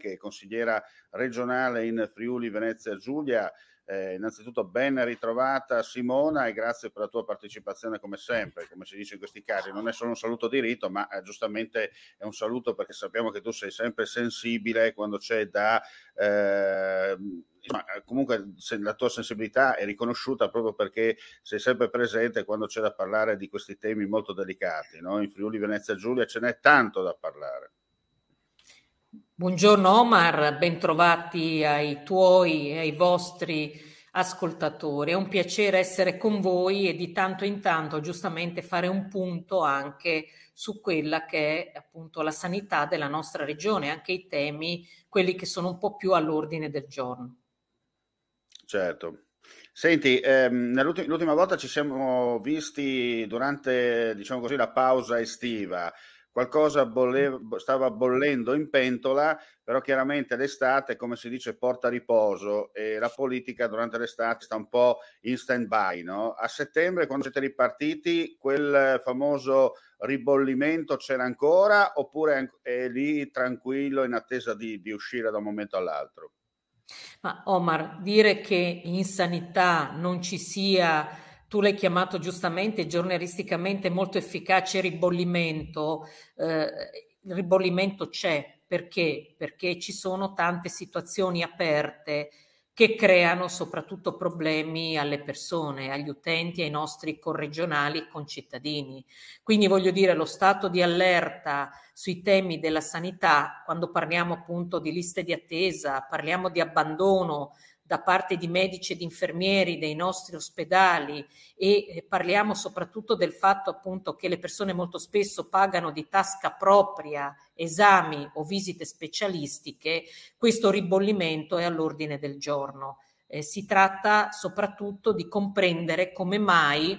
che è consigliera regionale in Friuli Venezia Giulia. Eh, innanzitutto ben ritrovata Simona e grazie per la tua partecipazione come sempre, come si dice in questi casi, non è solo un saluto di rito, ma eh, giustamente è un saluto perché sappiamo che tu sei sempre sensibile quando c'è da... Ehm, eh, ma comunque la tua sensibilità è riconosciuta proprio perché sei sempre presente quando c'è da parlare di questi temi molto delicati. No? In Friuli Venezia Giulia ce n'è tanto da parlare. Buongiorno Omar, bentrovati ai tuoi e ai vostri ascoltatori. È un piacere essere con voi e di tanto in tanto giustamente fare un punto anche su quella che è appunto la sanità della nostra regione, anche i temi, quelli che sono un po' più all'ordine del giorno. Certo. Senti, ehm, l'ultima volta ci siamo visti durante, diciamo così, la pausa estiva qualcosa bollevo, mm. stava bollendo in pentola, però chiaramente l'estate, come si dice, porta riposo e la politica durante l'estate sta un po' in stand-by. No? A settembre, quando siete ripartiti, quel famoso ribollimento c'era ancora oppure è lì tranquillo in attesa di, di uscire da un momento all'altro? Ma Omar, dire che in sanità non ci sia tu l'hai chiamato giustamente giornalisticamente molto efficace ribollimento, eh, il ribollimento c'è perché? Perché ci sono tante situazioni aperte che creano soprattutto problemi alle persone, agli utenti, ai nostri corregionali concittadini. Quindi voglio dire, lo stato di allerta sui temi della sanità, quando parliamo appunto di liste di attesa, parliamo di abbandono da parte di medici ed infermieri dei nostri ospedali e eh, parliamo soprattutto del fatto appunto che le persone molto spesso pagano di tasca propria esami o visite specialistiche, questo ribollimento è all'ordine del giorno. Eh, si tratta soprattutto di comprendere come mai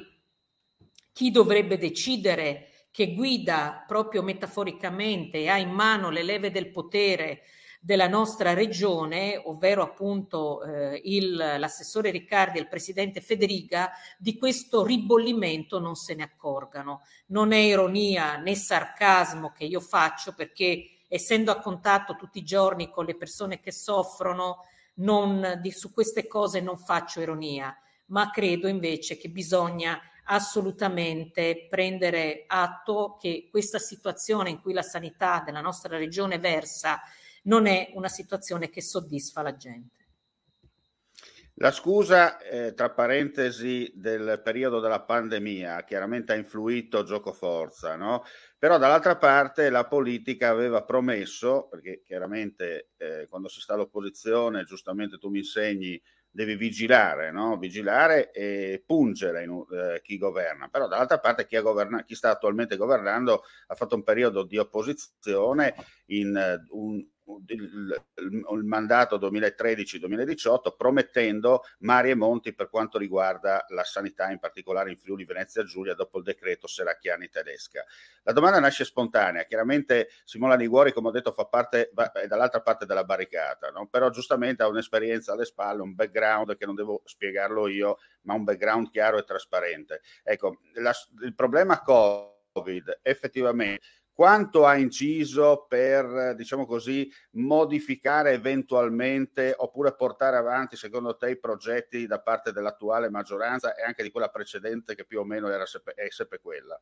chi dovrebbe decidere che guida proprio metaforicamente e ha in mano le leve del potere della nostra regione, ovvero appunto eh, il, l'assessore Riccardi e il presidente Federica, di questo ribollimento non se ne accorgano. Non è ironia né sarcasmo che io faccio perché essendo a contatto tutti i giorni con le persone che soffrono, non, di, su queste cose non faccio ironia ma credo invece che bisogna assolutamente prendere atto che questa situazione in cui la sanità della nostra regione versa non è una situazione che soddisfa la gente. La scusa, eh, tra parentesi, del periodo della pandemia chiaramente ha influito giocoforza, no? però dall'altra parte la politica aveva promesso, perché chiaramente eh, quando si sta all'opposizione, giustamente tu mi insegni, devi vigilare, no? vigilare e pungere in, eh, chi governa, però dall'altra parte chi, governa- chi, sta attualmente governando ha fatto un periodo di opposizione in eh, un, il, il mandato 2013-2018 promettendo mari e monti per quanto riguarda la sanità, in particolare in Friuli Venezia Giulia, dopo il decreto Seracchiani tedesca. La domanda nasce spontanea, chiaramente Simona Liguori, come ho detto, fa parte, è dall'altra parte della barricata, no? però giustamente ha un'esperienza alle spalle, un background che non devo spiegarlo io, ma un background chiaro e trasparente. Ecco, la, il problema Covid effettivamente quanto ha inciso per, eh, diciamo così, modificare eventualmente oppure portare avanti, secondo te, i progetti da parte dell'attuale maggioranza e anche di quella precedente che più o meno era sempre, è sempre quella?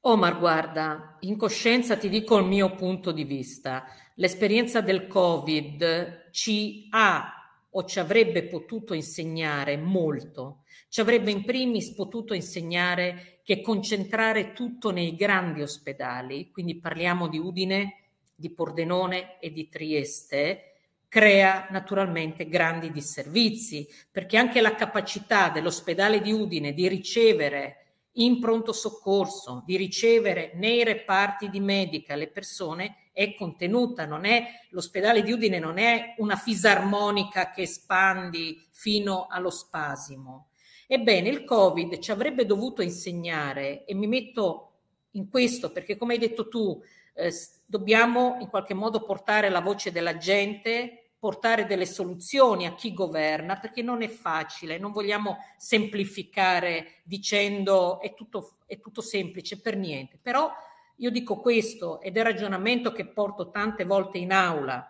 Omar, guarda, in coscienza ti dico il mio punto di vista. L'esperienza del Covid ci ha o ci avrebbe potuto insegnare molto. Ci avrebbe in primis potuto insegnare che concentrare tutto nei grandi ospedali, quindi parliamo di Udine, di Pordenone e di Trieste, crea naturalmente grandi disservizi, perché anche la capacità dell'ospedale di Udine di ricevere in pronto soccorso, di ricevere nei reparti di medica le persone è contenuta, non è, l'ospedale di Udine non è una fisarmonica che espandi fino allo spasimo. Ebbene, il Covid ci avrebbe dovuto insegnare, e mi metto in questo perché come hai detto tu, eh, dobbiamo in qualche modo portare la voce della gente portare delle soluzioni a chi governa, perché non è facile, non vogliamo semplificare dicendo è tutto, è tutto semplice per niente, però io dico questo ed è il ragionamento che porto tante volte in aula.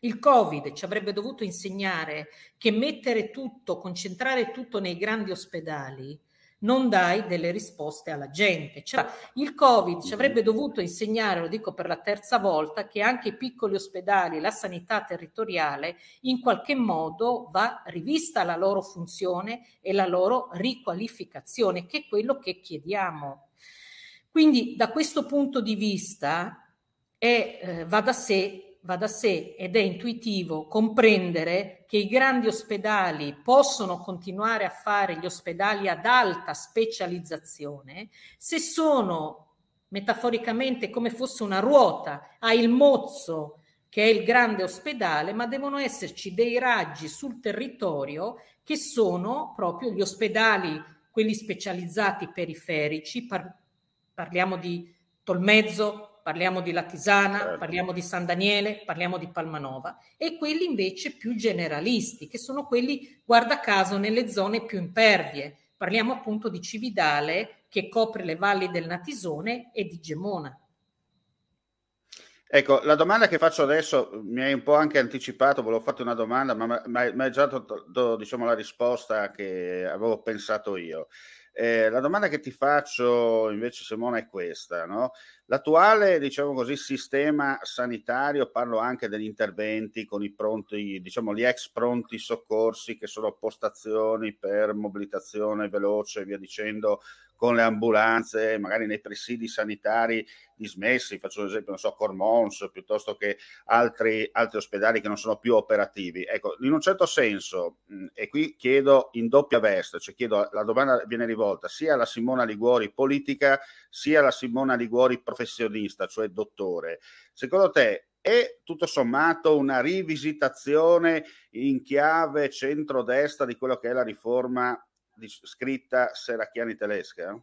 Il Covid ci avrebbe dovuto insegnare che mettere tutto, concentrare tutto nei grandi ospedali non dai delle risposte alla gente. Cioè, il Covid ci avrebbe dovuto insegnare, lo dico per la terza volta, che anche i piccoli ospedali, la sanità territoriale, in qualche modo va rivista la loro funzione e la loro riqualificazione, che è quello che chiediamo. Quindi da questo punto di vista è, eh, va da sé va da sé ed è intuitivo comprendere che i grandi ospedali possono continuare a fare gli ospedali ad alta specializzazione se sono metaforicamente come fosse una ruota, ha il mozzo che è il grande ospedale, ma devono esserci dei raggi sul territorio che sono proprio gli ospedali, quelli specializzati periferici, par- parliamo di Tolmezzo, parliamo di Latisana, certo. parliamo di San Daniele, parliamo di Palmanova e quelli invece più generalisti, che sono quelli, guarda caso, nelle zone più impervie. Parliamo appunto di Cividale che copre le valli del Natisone e di Gemona. Ecco, la domanda che faccio adesso mm, mi hai un po' anche anticipato, volevo fare una domanda, ma mi hai già dato diciamo, la risposta che avevo pensato io. Eh, la domanda che ti faccio invece Simona è questa, no? L'attuale, diciamo così, sistema sanitario, parlo anche degli interventi con i pronti, diciamo gli ex pronti soccorsi che sono postazioni per mobilitazione veloce e via dicendo con le ambulanze, magari nei presidi sanitari dismessi, faccio un esempio, non so, Cormons piuttosto che altri, altri ospedali che non sono più operativi. Ecco, in un certo senso, mm, e qui chiedo in doppia veste, cioè chiedo, la domanda viene rivolta sia alla Simona Liguori politica, sia alla Simona Liguori professionista, cioè dottore. Secondo te è tutto sommato una rivisitazione in chiave centrodestra di quello che è la riforma scritta Seracchiani tedesca? Eh?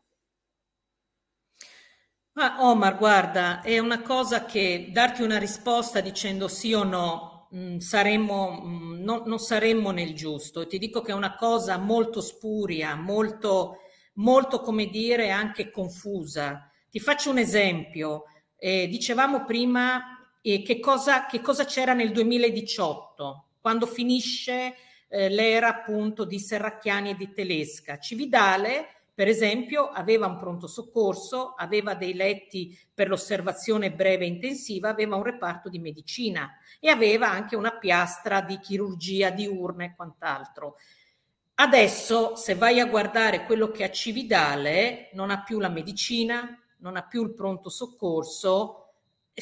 Ah, Omar, guarda, è una cosa che darti una risposta dicendo sì o no mh, mm, saremmo, mh, mm, non, non saremmo nel giusto. ti dico che è una cosa molto spuria, molto, molto come dire anche confusa. Ti faccio un esempio. Eh, dicevamo prima eh, che, cosa, che cosa c'era nel 2018, quando finisce eh, l'era appunto di Serracchiani e di Telesca. Cividale, per esempio, aveva un pronto soccorso, aveva dei letti per l'osservazione breve e intensiva, aveva un reparto di medicina e aveva anche una piastra di chirurgia diurna e quant'altro. Adesso, se vai a guardare quello che a Cividale non ha più la medicina, non ha più il pronto soccorso,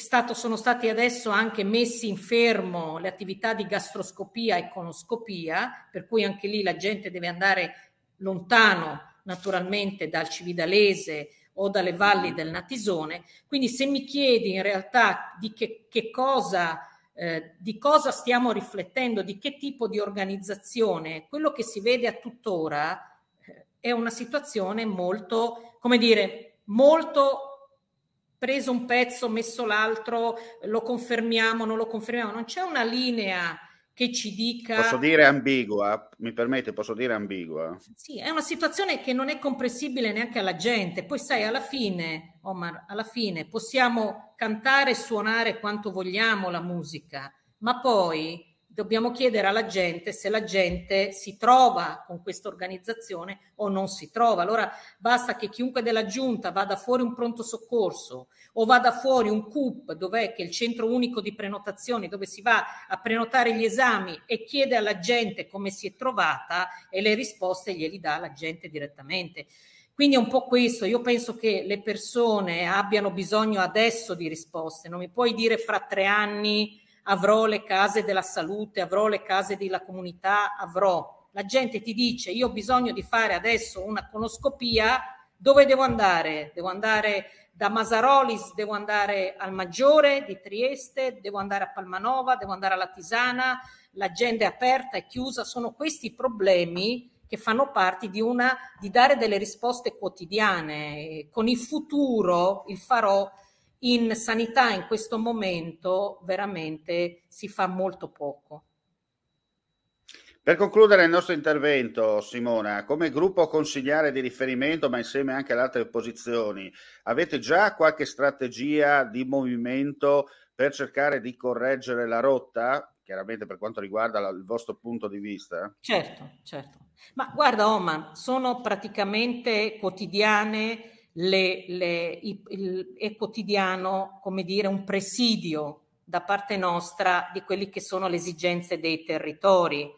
stato, sono stati adesso anche messi in fermo le attività di gastroscopia e conoscopia, per cui anche lì la gente deve andare lontano naturalmente dal Cividalese o dalle valli del Natisone. Quindi se mi chiedi in realtà di che, che cosa, eh, di cosa stiamo riflettendo, di che tipo di organizzazione, quello che si vede a tuttora eh, è una situazione molto, come dire, molto preso un pezzo, messo l'altro, lo confermiamo, non lo confermiamo, non c'è una linea che ci dica... Posso dire ambigua, mi permette, posso dire ambigua? Sì, è una situazione che non è comprensibile neanche alla gente. Poi sai, alla fine, Omar, alla fine possiamo cantare e suonare quanto vogliamo la musica, ma poi dobbiamo chiedere alla gente se la gente si trova con questa organizzazione o non si trova. Allora basta che chiunque della giunta vada fuori un pronto soccorso o vada fuori un CUP, dov'è che è il centro unico di prenotazione dove si va a prenotare gli esami e chiede alla gente come si è trovata e le risposte glieli dà la gente direttamente. Quindi è un po' questo, io penso che le persone abbiano bisogno adesso di risposte, non mi puoi dire fra tre anni avrò le case della salute, avrò le case della comunità, avrò. La gente ti dice io ho bisogno di fare adesso una conoscopia, dove devo andare? Devo andare da Masarolis, devo andare al Maggiore di Trieste, devo andare a Palmanova, devo andare alla Tisana, l'agenda è aperta, è chiusa, sono questi i problemi che fanno parte di una di dare delle risposte quotidiane con il futuro, il farò in sanità in questo momento veramente si fa molto poco. Per concludere il nostro intervento, Simona, come gruppo consigliare di riferimento, ma insieme anche ad altre posizioni, avete già qualche strategia di movimento per cercare di correggere la rotta, chiaramente per quanto riguarda il vostro punto di vista? Certo, certo. Ma guarda, Oman, sono praticamente quotidiane le, le, i, il, è quotidiano, come dire, un presidio da parte nostra di quelle che sono le esigenze dei territori.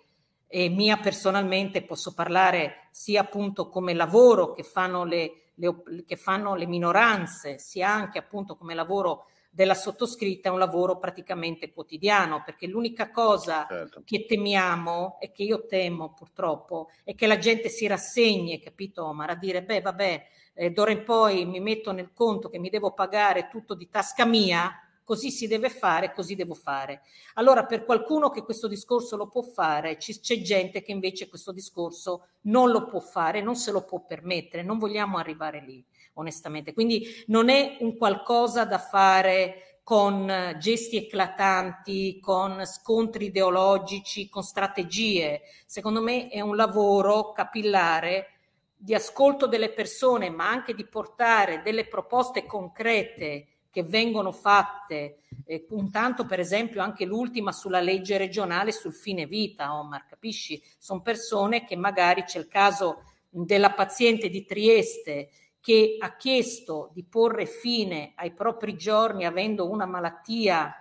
E mia personalmente posso parlare sia appunto come lavoro che fanno le, le, che fanno le minoranze, sia anche appunto come lavoro della sottoscritta, è un lavoro praticamente quotidiano, perché l'unica cosa certo. che temiamo e che io temo purtroppo è che la gente si rassegni, capito Omar, a dire beh vabbè eh, d'ora in poi mi metto nel conto che mi devo pagare tutto di tasca mia, così si deve fare, così devo fare. Allora per qualcuno che questo discorso lo può fare, c- c'è gente che invece questo discorso non lo può fare, non se lo può permettere, non vogliamo arrivare lì, onestamente. Quindi non è un qualcosa da fare con gesti eclatanti, con scontri ideologici, con strategie. Secondo me è un lavoro capillare di ascolto delle persone, ma anche di portare delle proposte concrete che vengono fatte, eh, puntando per esempio anche l'ultima sulla legge regionale sul fine vita, Omar, capisci? Sono persone che magari c'è il caso della paziente di Trieste che ha chiesto di porre fine ai propri giorni avendo una malattia,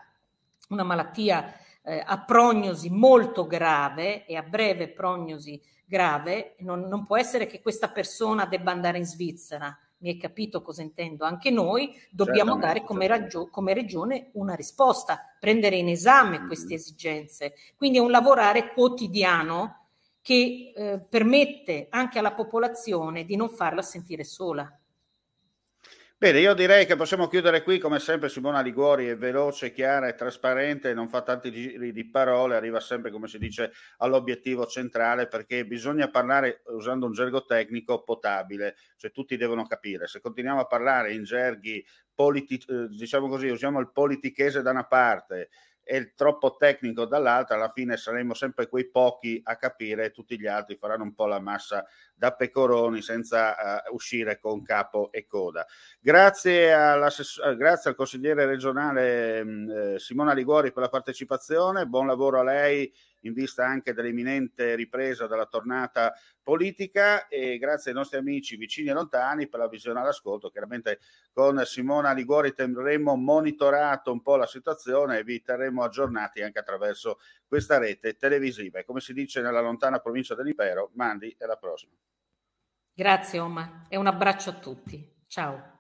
una malattia eh, a prognosi molto grave e a breve prognosi grave, non, non può essere che questa persona debba andare in Svizzera, mi hai capito cosa intendo? Anche noi dobbiamo dare come, raggio, come, regione una risposta, prendere in esame mm-hmm. queste esigenze. Quindi è un lavorare quotidiano che eh, permette anche alla popolazione di non farla sentire sola. Bene, io direi che possiamo chiudere qui, come sempre Simona Liguori è veloce, chiara e trasparente, non fa tanti giri di parole, arriva sempre, come si dice, all'obiettivo centrale perché bisogna parlare, usando un gergo tecnico, potabile, cioè tutti devono capire. Se continuiamo a parlare in gerghi, politi- eh, diciamo così, usiamo il politichese da una parte, e il troppo tecnico dall'altra, alla fine saremo sempre quei pochi a capire, e tutti gli altri faranno un po' la massa da pecoroni senza uh, uscire con capo e coda. Grazie, eh, grazie al consigliere regionale mh, mm, eh, Simona Liguori per la partecipazione, buon lavoro a lei in vista anche dell'imminente ripresa della tornata politica e grazie ai nostri amici vicini e lontani per la visione all'ascolto. Chiaramente con Simona Liguori terremo monitorato un po' la situazione e vi terremo aggiornati anche attraverso questa rete televisiva. E come si dice nella lontana provincia dell'impero, mandi e alla prossima. Grazie Oma e un abbraccio a tutti. Ciao.